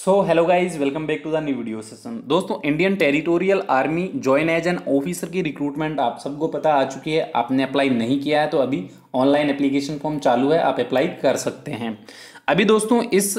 so hello guys welcome back to the new video session दोस्तों Indian territorial army join as an officer की recruitment आप सबको पता आ चुकी है आपने अप्लाई नहीं किया है तो अभी ऑनलाइन एप्लीकेशन फॉर्म चालू है आप अप्लाई कर सकते हैं अभी दोस्तों इस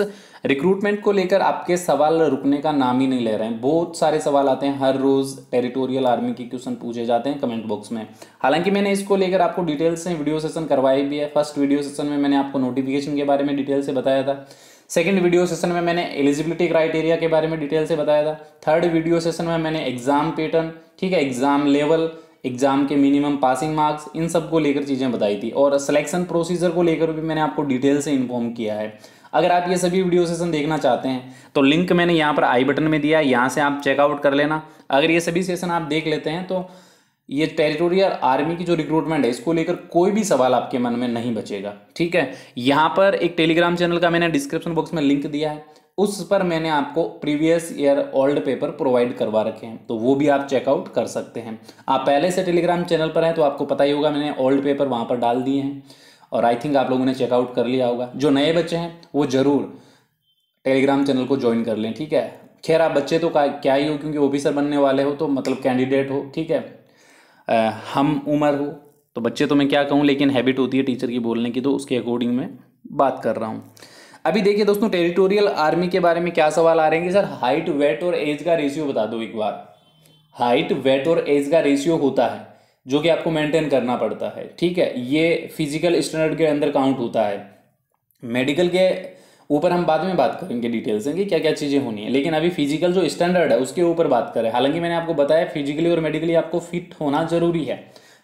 रिक्रूटमेंट को लेकर आपके सवाल रुकने का नाम ही नहीं ले रहे हैं बहुत सारे सवाल आते हैं हर रोज़ टेरिटोरियल आर्मी के क्वेश्चन पूछे जाते हैं कमेंट बॉक्स में हालांकि मैंने इसको लेकर आपको डिटेल से वीडियो सेशन करवाई भी है फर्स्ट वीडियो सेशन में मैंने आपको नोटिफिकेशन के बारे में डिटेल से बताया था सेकेंड वीडियो सेशन में मैंने एलिजिबिलिटी क्राइटेरिया के बारे में डिटेल से बताया था थर्ड वीडियो सेशन में मैंने एग्जाम पैटर्न ठीक है एग्जाम लेवल एग्जाम के मिनिमम पासिंग मार्क्स इन सब को लेकर चीज़ें बताई थी और सिलेक्शन प्रोसीजर को लेकर भी मैंने आपको डिटेल से इन्फॉर्म किया है अगर आप ये सभी वीडियो सेशन देखना चाहते हैं तो लिंक मैंने यहाँ पर आई बटन में दिया है यहाँ से आप चेकआउट कर लेना अगर ये सभी सेशन आप देख लेते हैं तो ये टेरिटोरियल आर्मी की जो रिक्रूटमेंट है इसको लेकर कोई भी सवाल आपके मन में नहीं बचेगा ठीक है यहाँ पर एक टेलीग्राम चैनल का मैंने डिस्क्रिप्शन बॉक्स में लिंक दिया है उस पर मैंने आपको previous year old paper provide करवा रखे हैं तो वो भी आप चेकआउट कर सकते हैं आप पहले से टेलीग्राम चैनल पर हैं तो आपको पता ही होगा मैंने ओल्ड पेपर वहाँ पर डाल दिए हैं और आई थिंक आप लोगों ने चेकआउट कर लिया होगा जो नए बच्चे हैं वो ज़रूर टेलीग्राम चैनल को ज्वाइन कर लें ठीक है खैर आप बच्चे तो क्या ही हो क्योंकि ऑफिसर बनने वाले हो तो मतलब कैंडिडेट हो ठीक है हम उम्र हो तो बच्चे तो मैं क्या कहूँ लेकिन हैबिट होती है टीचर की बोलने की तो उसके अकॉर्डिंग मैं बात कर रहा हूँ अभी देखिए दोस्तों टेरिटोरियल आर्मी के बारे में क्या सवाल आ रहे हैं सर हाइट वेट और एज का रेशियो बता दो एक बार हाइट वेट और एज का रेशियो होता है जो कि आपको मेंटेन करना पड़ता है ठीक है ये फिजिकल स्टैंडर्ड के अंदर काउंट होता है मेडिकल के ऊपर हम बाद में बात करेंगे डिटेल्स हैं कि क्या क्या चीज़ें होनी है लेकिन अभी फिजिकल जो स्टैंडर्ड है उसके ऊपर बात करें हालांकि मैंने आपको बताया फिजिकली और मेडिकली आपको फिट होना ज़रूरी है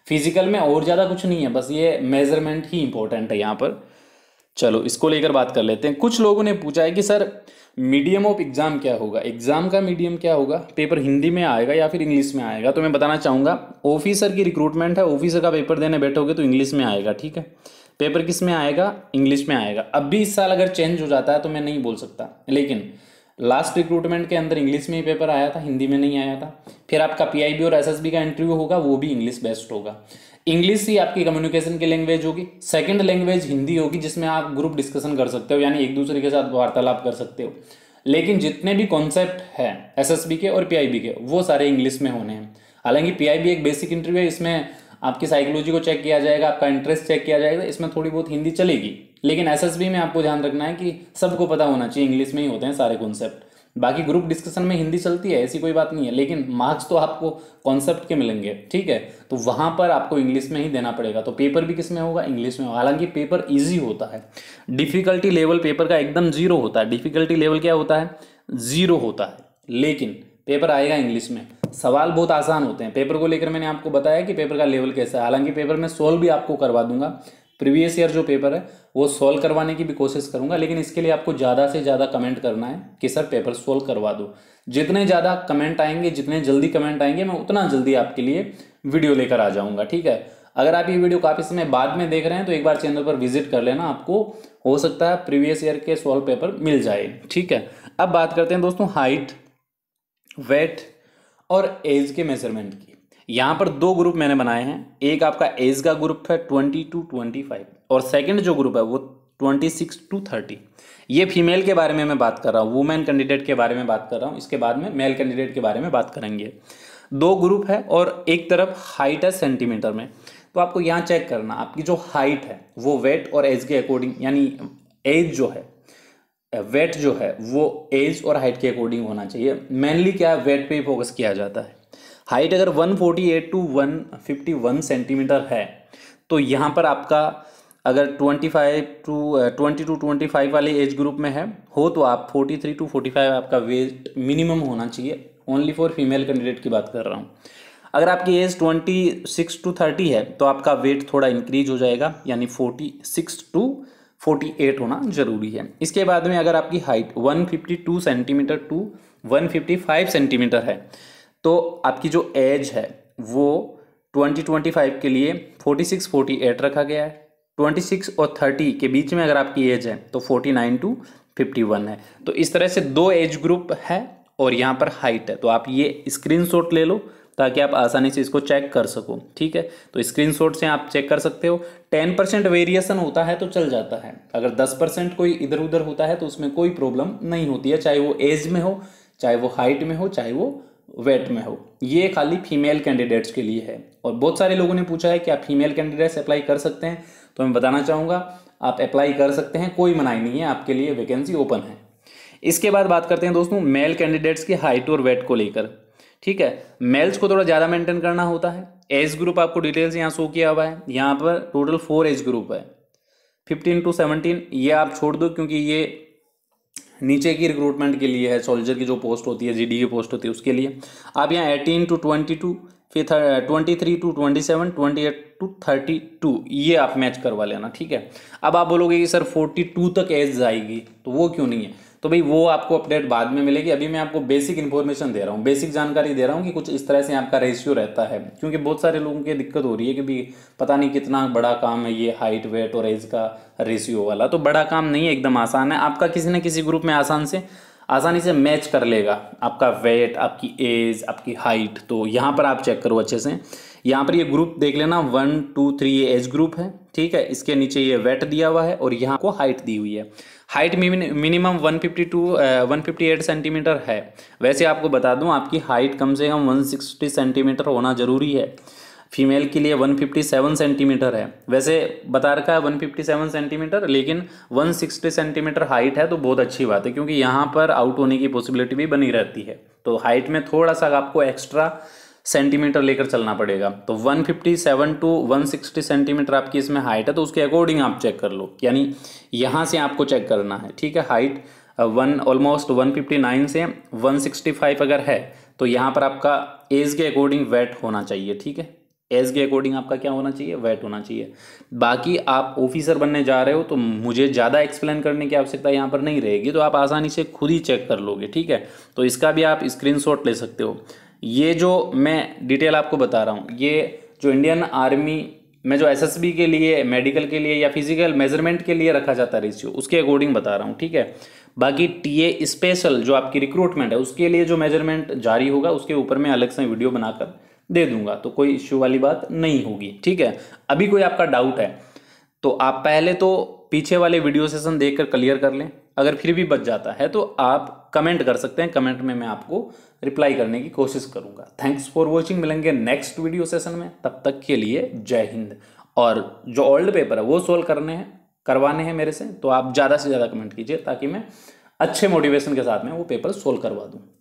फिजिकल में और ज़्यादा कुछ नहीं है बस ये मेजरमेंट ही इंपॉर्टेंट है यहाँ पर चलो इसको लेकर बात कर लेते हैं कुछ लोगों ने पूछा है कि सर मीडियम ऑफ एग्ज़ाम क्या होगा एग्ज़ाम का मीडियम क्या होगा पेपर हिंदी में आएगा या फिर इंग्लिश में आएगा तो मैं बताना चाहूँगा ऑफिसर की रिक्रूटमेंट है ऑफिसर का पेपर देने बैठोगे तो इंग्लिश में आएगा ठीक है पेपर किस में आएगा इंग्लिश में आएगा अब भी इस साल अगर चेंज हो जाता है तो मैं नहीं बोल सकता लेकिन लास्ट रिक्रूटमेंट के अंदर इंग्लिश में ही पेपर आया था हिंदी में नहीं आया था फिर आपका पी और एस का इंटरव्यू होगा वो भी इंग्लिश बेस्ट होगा इंग्लिश ही आपकी कम्युनिकेशन की लैंग्वेज होगी सेकंड लैंग्वेज हिंदी होगी जिसमें आप ग्रुप डिस्कशन कर सकते हो यानी एक दूसरे के साथ वार्तालाप कर सकते हो लेकिन जितने भी कॉन्सेप्ट है एस के और पी के वो सारे इंग्लिश में होने हैं हालांकि पी एक बेसिक इंटरव्यू है इसमें आपकी साइकोलॉजी को चेक किया जाएगा आपका इंटरेस्ट चेक किया जाएगा इसमें थोड़ी बहुत हिंदी चलेगी लेकिन एस में आपको ध्यान रखना है कि सबको पता होना चाहिए इंग्लिश में ही होते हैं सारे कॉन्सेप्ट बाकी ग्रुप डिस्कशन में हिंदी चलती है ऐसी कोई बात नहीं है लेकिन मार्क्स तो आपको कॉन्सेप्ट के मिलेंगे ठीक है तो वहां पर आपको इंग्लिश में ही देना पड़ेगा तो पेपर भी किस में होगा इंग्लिश में होगा हालांकि पेपर ईजी होता है डिफ़िकल्टी लेवल पेपर का एकदम जीरो होता है डिफ़िकल्टी लेवल क्या होता है ज़ीरो होता है लेकिन पेपर आएगा इंग्लिश में सवाल बहुत आसान होते हैं पेपर को लेकर मैंने आपको बताया कि पेपर का लेवल कैसा है हालांकि पेपर में सोल्व भी आपको करवा दूंगा प्रीवियस ईयर जो पेपर है वो सोल्व करवाने की भी कोशिश करूंगा लेकिन इसके लिए आपको ज़्यादा से ज़्यादा कमेंट करना है कि सर पेपर सोल्व करवा दो जितने ज़्यादा कमेंट आएंगे जितने जल्दी कमेंट आएंगे मैं उतना जल्दी आपके लिए वीडियो लेकर आ जाऊँगा ठीक है अगर आप ये वीडियो काफ़ी समय बाद में देख रहे हैं तो एक बार चैनल पर विजिट कर लेना आपको हो सकता है प्रीवियस ईयर के सॉल्व पेपर मिल जाए ठीक है अब बात करते हैं दोस्तों हाइट वेट और एज के मेजरमेंट की यहाँ पर दो ग्रुप मैंने बनाए हैं एक आपका एज का ग्रुप है ट्वेंटी टू ट्वेंटी फाइव और सेकंड जो ग्रुप है वो ट्वेंटी सिक्स टू थर्टी ये फीमेल के बारे में मैं बात कर रहा हूँ वुमेन कैंडिडेट के बारे में बात कर रहा हूँ इसके बाद में मेल कैंडिडेट के बारे में बात करेंगे दो ग्रुप है और एक तरफ हाइट है सेंटीमीटर में तो आपको यहाँ चेक करना आपकी जो हाइट है वो वेट और एज के अकॉर्डिंग यानी एज जो है वेट जो है वो एज और हाइट के अकॉर्डिंग होना चाहिए मेनली क्या वेट पे ही फोकस किया जाता है हाइट अगर 148 टू 151 सेंटीमीटर है तो यहाँ पर आपका अगर 25 टू 20 टू 25 वाले एज ग्रुप में है हो तो आप 43 टू 45 आपका वेट मिनिमम होना चाहिए ओनली फॉर फीमेल कैंडिडेट की बात कर रहा हूँ अगर आपकी एज 26 टू 30 है तो आपका वेट थोड़ा इंक्रीज हो जाएगा यानी 46 टू 48 होना जरूरी है इसके बाद में अगर आपकी हाइट 152 सेंटीमीटर टू 155 सेंटीमीटर है तो आपकी जो एज है वो 2025 के लिए 46 48 रखा गया है 26 और 30 के बीच में अगर आपकी एज है तो 49 टू 51 है तो इस तरह से दो एज ग्रुप है और यहाँ पर हाइट है तो आप ये स्क्रीनशॉट ले लो ताकि आप आसानी से इसको चेक कर सको ठीक है तो स्क्रीन से आप चेक कर सकते हो टेन परसेंट वेरिएसन होता है तो चल जाता है अगर दस परसेंट कोई इधर उधर होता है तो उसमें कोई प्रॉब्लम नहीं होती है चाहे वो एज में हो चाहे वो हाइट में हो चाहे वो वेट में हो ये खाली फीमेल कैंडिडेट्स के लिए है और बहुत सारे लोगों ने पूछा है कि आप फीमेल कैंडिडेट्स अप्लाई कर सकते हैं तो मैं बताना चाहूँगा आप अप्लाई कर सकते हैं कोई मनाई नहीं है आपके लिए वैकेंसी ओपन है इसके बाद बात करते हैं दोस्तों मेल कैंडिडेट्स की हाइट और वेट को लेकर ठीक है मेल्स को थोड़ा ज़्यादा मेंटेन करना होता है एज ग्रुप आपको डिटेल्स यहाँ शो किया हुआ है यहाँ पर टोटल फोर एज ग्रुप है फिफ्टीन टू सेवनटीन ये आप छोड़ दो क्योंकि ये नीचे की रिक्रूटमेंट के लिए है सोल्जर की जो पोस्ट होती है जीडी e की पोस्ट होती है उसके लिए आप यहाँ एटीन टू ट्वेंटी टू फिर twenty three to twenty seven twenty eight to thirty two ये आप मैच करवा लेना ठीक है अब आप बोलोगे कि सर फोर्टी टू तक एज आएगी तो वो क्यों नहीं है तो भाई वो आपको अपडेट बाद में मिलेगी अभी मैं आपको बेसिक इन्फॉर्मेशन दे रहा हूँ बेसिक जानकारी दे रहा हूँ कि कुछ इस तरह से आपका रेशियो रहता है क्योंकि बहुत सारे लोगों की दिक्कत हो रही है कि भी पता नहीं कितना बड़ा काम है ये हाइट वेट और एज का रेशियो वाला तो बड़ा काम नहीं है एकदम आसान है आपका किसी न किसी ग्रुप में आसान से आसानी से मैच कर लेगा आपका वेट आपकी एज आपकी हाइट तो यहाँ पर आप चेक करो अच्छे से यहाँ पर ये ग्रुप देख लेना वन टू थ्री ये एज ग्रुप है ठीक है इसके नीचे ये वेट दिया हुआ है और यहाँ को हाइट दी हुई है हाइट मिनिमम 152 एट सेंटीमीटर है वैसे आपको बता दूँ आपकी हाइट कम से कम 160 सेंटीमीटर होना ज़रूरी है फीमेल के लिए 157 सेंटीमीटर है वैसे बता रखा है 157 सेंटीमीटर लेकिन 160 सेंटीमीटर हाइट है तो बहुत अच्छी बात है क्योंकि यहाँ पर आउट होने की पॉसिबिलिटी भी बनी रहती है तो हाइट में थोड़ा सा आपको एक्स्ट्रा सेंटीमीटर लेकर चलना पड़ेगा तो 157 टू 160 सेंटीमीटर आपकी इसमें हाइट है तो उसके अकॉर्डिंग आप चेक कर लो यानी यहाँ से आपको चेक करना है ठीक है हाइट वन ऑलमोस्ट 159 से 165 अगर है तो यहाँ पर आपका एज के अकॉर्डिंग वेट होना चाहिए ठीक है एज के अकॉर्डिंग आपका क्या होना चाहिए वेट होना चाहिए बाकी आप ऑफिसर बनने जा रहे हो तो मुझे ज़्यादा एक्सप्लेन करने की आवश्यकता यहाँ पर नहीं रहेगी तो आप आसानी से खुद ही चेक कर लोगे ठीक है तो इसका भी आप स्क्रीनशॉट ले सकते हो ये जो मैं डिटेल आपको बता रहा हूँ ये जो इंडियन आर्मी में जो एसएसबी के लिए मेडिकल के लिए या फिजिकल मेजरमेंट के लिए रखा जाता है रेशियो उसके अकॉर्डिंग बता रहा हूँ ठीक है बाकी टीए स्पेशल जो आपकी रिक्रूटमेंट है उसके लिए जो मेजरमेंट जारी होगा उसके ऊपर मैं अलग से वीडियो बनाकर दे दूंगा तो कोई इश्यू वाली बात नहीं होगी ठीक है अभी कोई आपका डाउट है तो आप पहले तो पीछे वाले वीडियो सेशन देख कर क्लियर कर लें अगर फिर भी बच जाता है तो आप कमेंट कर सकते हैं कमेंट में मैं आपको रिप्लाई करने की कोशिश करूंगा थैंक्स फॉर वॉचिंग मिलेंगे नेक्स्ट वीडियो सेशन में तब तक के लिए जय हिंद और जो ओल्ड पेपर है वो सोल्व करने हैं करवाने हैं मेरे से तो आप ज़्यादा से ज़्यादा कमेंट कीजिए ताकि मैं अच्छे मोटिवेशन के साथ में वो पेपर सोल्व करवा दूँ